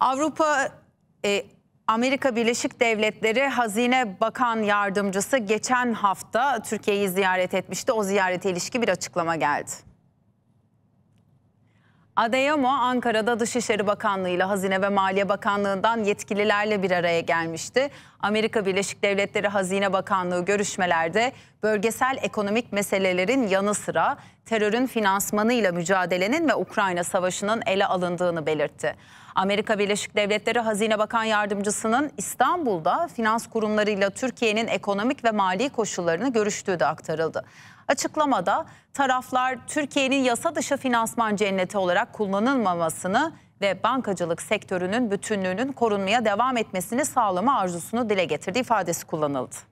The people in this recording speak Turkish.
Avrupa e, Amerika Birleşik Devletleri Hazine Bakan Yardımcısı geçen hafta Türkiye'yi ziyaret etmişti. O ziyarete ilişki bir açıklama geldi. Adeyemo Ankara'da Dışişleri Bakanlığı ile Hazine ve Maliye Bakanlığı'ndan yetkililerle bir araya gelmişti. Amerika Birleşik Devletleri Hazine Bakanlığı görüşmelerde bölgesel ekonomik meselelerin yanı sıra terörün finansmanıyla mücadelenin ve Ukrayna Savaşı'nın ele alındığını belirtti. Amerika Birleşik Devletleri Hazine Bakan Yardımcısının İstanbul'da finans kurumlarıyla Türkiye'nin ekonomik ve mali koşullarını görüştüğü de aktarıldı. Açıklamada taraflar Türkiye'nin yasa dışı finansman cenneti olarak kullanılmamasını ve bankacılık sektörünün bütünlüğünün korunmaya devam etmesini sağlama arzusunu dile getirdi ifadesi kullanıldı.